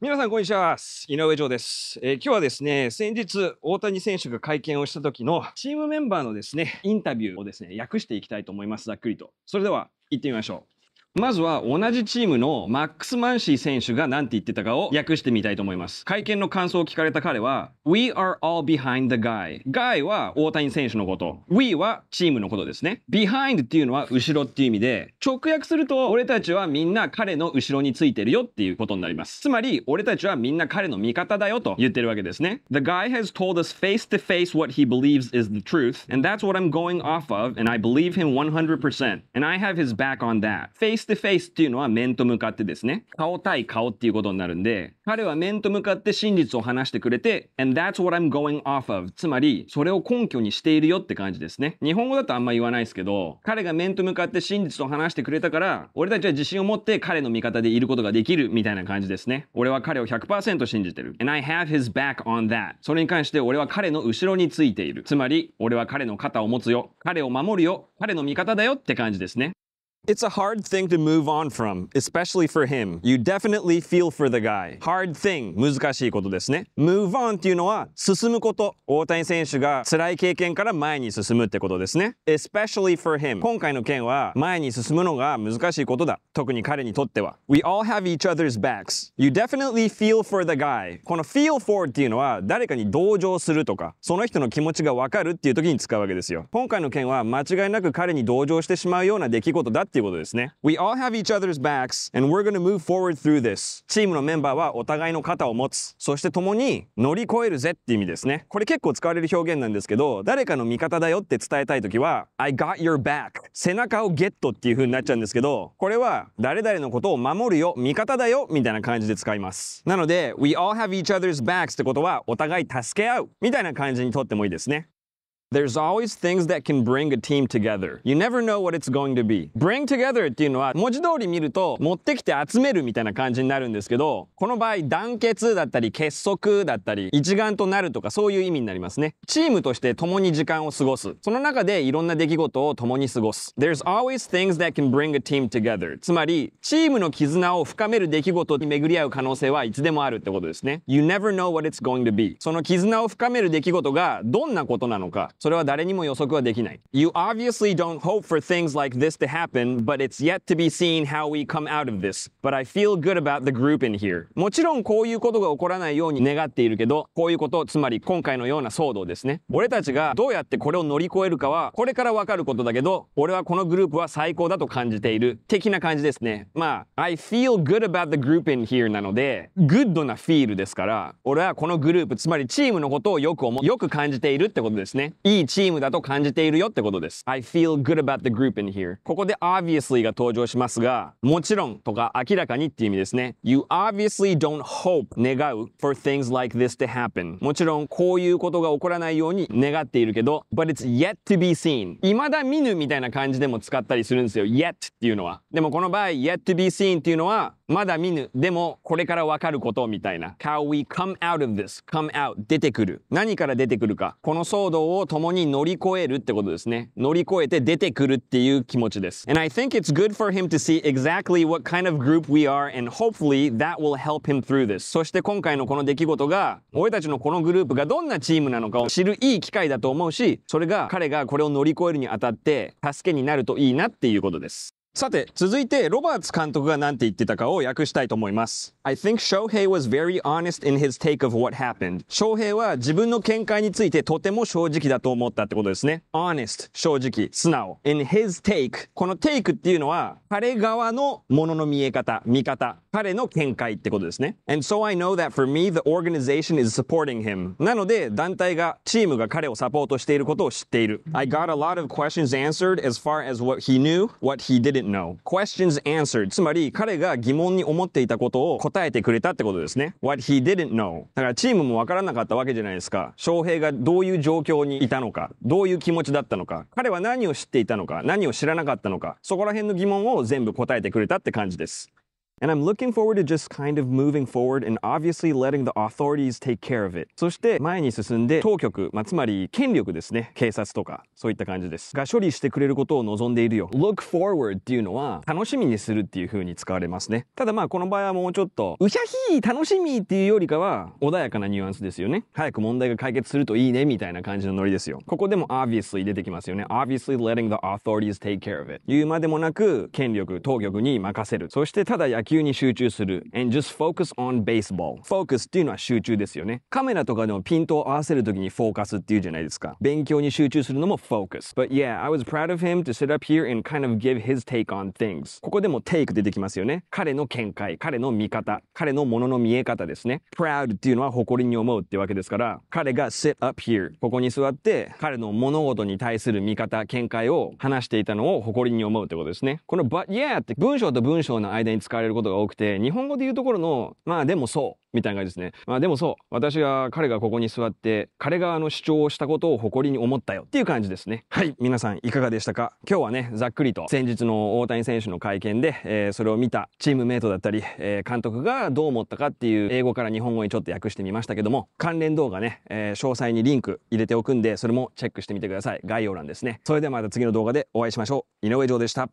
皆さん、こんにちは。井上城です、えー、今日はですね、先日、大谷選手が会見をした時のチームメンバーのですね、インタビューをですね、訳していきたいと思います。ざっくりと。それでは、行ってみましょう。まずは同じチームのマックス・マンシー選手が何て言ってたかを訳してみたいと思います。会見の感想を聞かれた彼は、We are all behind the guy. guy は大谷選手のこと。We はチームのことですね。behind っていうのは後ろっていう意味で、直訳すると俺たちはみんな彼の後ろについてるよっていうことになります。つまり、俺たちはみんな彼の味方だよと言ってるわけですね。The guy has told us face to face what he believes is the truth, and that's what I'm going off of, and I believe him 100%, and I have his back on that. Face スとフェイスっていうのは面と向かってですね、顔対顔っていうことになるんで、彼は面と向かって真実を話してくれて、and that's what I'm going off of。つまり、それを根拠にしているよって感じですね。日本語だとあんま言わないですけど、彼が面と向かって真実を話してくれたから、俺たちは自信を持って彼の味方でいることができるみたいな感じですね。俺は彼を100%信じてる。and I have his back on that。それに関して俺は彼の後ろについている。つまり、俺は彼の肩を持つよ。彼を守るよ。彼の味方だよって感じですね。It's a hard thing to move on from, especially for him. You definitely feel for the guy. Hard thing, 難しいことですね。move on っていうのは進むこと。大谷選手が辛い経験から前に進むってことですね。especially for him. 今回の件は前に進むのが難しいことだ。特に彼にとっては。We all have each other's backs. You definitely feel for the guy. この feel for っていうのは誰かに同情するとか、その人の気持ちがわかるっていう時に使うわけですよ。今回の件は間違いなく彼に同情してしまうような出来事だっていうことですね。We all have each other's backs and we're gonna move forward through this. チームのメンバーはお互いの肩を持つ。そして共に乗り越えるぜっていう意味ですね。これ結構使われる表現なんですけど、誰かの味方だよって伝えたいときは、I got your back。背中をゲットっていう風になっちゃうんですけど、これは誰々のことを守るよ、味方だよみたいな感じで使います。なので、We all have each other's backs ってことはお互い助け合うみたいな感じにとってもいいですね。There's always things that can bring a team together. You never know what it's going to be. Bring together っていうのは文字通り見ると持ってきて集めるみたいな感じになるんですけど、この場合団結だったり結束だったり一丸となるとかそういう意味になりますね。チームとして共に時間を過ごす。その中でいろんな出来事を共に過ごす。There's always things that can bring a team together. つまりチームの絆を深める出来事に巡り合う可能性はいつでもあるってことですね。You never know what it's going to be. その絆を深める出来事がどんなことなのか。それは誰にも予測はできない。You obviously don't hope for things like this to happen, but it's yet to be seen how we come out of this. But I feel good about the group in here. もちろんこういうことが起こらないように願っているけど、こういうこと、つまり今回のような騒動ですね。俺たちがどうやってこれを乗り越えるかは、これからわかることだけど、俺はこのグループは最高だと感じている。的な感じですね。まあ、I feel good about the group in here なので、グッドなフィールですから、俺はこのグループ、つまりチームのことをよく思、よく感じているってことですね。いいいチームだと感じているよってことです。I feel good about the group in here. ここで obviously が登場しますが、もちろんとか明らかにっていう意味ですね。You obviously don't hope 願う for things like this to happen. もちろんこういうことが起こらないように願っているけど、but it's yet to be seen. 未だ見ぬみたいな感じでも使ったりするんですよ。yet っていうのは。でもこの場合、yet to be seen っていうのはまだ見ぬ。でも、これからわかることみたいな。How we come out of this. come out. 出てくる。何から出てくるか。この騒動を共に乗り越えるってことですね。乗り越えて出てくるっていう気持ちです。And I think it's good for him to see exactly what kind of group we are and hopefully that will help him through this. そして今回のこの出来事が、俺たちのこのグループがどんなチームなのかを知るいい機会だと思うし、それが彼がこれを乗り越えるにあたって助けになるといいなっていうことです。さて、続いてロバーツ監督が何て言ってたかを訳したいと思います。I think Shohei was very honest in his take of what happened. 翔平は自分の見解についてとても正直だと思ったってことですね。honest, 正直、素直。in his take. この take っていうのは彼側のものの見え方、見方、彼の見解ってことですね。And so I know that for me the organization is supporting him. なので団体が、チームが彼をサポートしていることを知っている。I got a lot of questions answered as far as what he knew, what he didn't didn't know. Questions answered. つまり彼が疑問に思っていたことを答えてくれたってことですね。What he didn't know. だからチームもわからなかったわけじゃないですか。翔平がどういう状況にいたのか、どういう気持ちだったのか、彼は何を知っていたのか、何を知らなかったのか、そこら辺の疑問を全部答えてくれたって感じです。And I'm looking forward to just kind of moving forward and obviously letting the authorities take care of it. そして前に進んで当局、まあ、つまり権力ですね。警察とか、そういった感じです。が処理してくれることを望んでいるよ。look forward っていうのは楽しみにするっていう風に使われますね。ただまあこの場合はもうちょっと、うしゃひー楽しみっていうよりかは穏やかなニュアンスですよね。早く問題が解決するといいねみたいな感じのノリですよ。ここでも obviously 出てきますよね。obviously letting the authorities take care of it。言うまでもなく権力、当局に任せる。そしてただ野野球に集中する and just focus on baseball focus っていうのは集中ですよねカメラとかでもピントを合わせるときにフォーカスっていうじゃないですか勉強に集中するのも focus but yeah I was proud of him to sit up here and kind of give his take on things ここでも take 出てきますよね彼の見解彼の見方彼のものの見え方ですね proud っていうのは誇りに思うってわけですから彼が sit up here ここに座って彼の物事に対する見方見解を話していたのを誇りに思うってことですねこの but yeah って文章と文章の間に使われるることが多くて、日本語で言うところの、まあでもそう、みたいな感じですね。まあでもそう、私が彼がここに座って、彼側の主張をしたことを誇りに思ったよっていう感じですね。はい、皆さんいかがでしたか今日はね、ざっくりと先日の大谷選手の会見で、えー、それを見たチームメイトだったり、えー、監督がどう思ったかっていう英語から日本語にちょっと訳してみましたけども、関連動画ね、えー、詳細にリンク入れておくんで、それもチェックしてみてください。概要欄ですね。それではまた次の動画でお会いしましょう。井上城でした。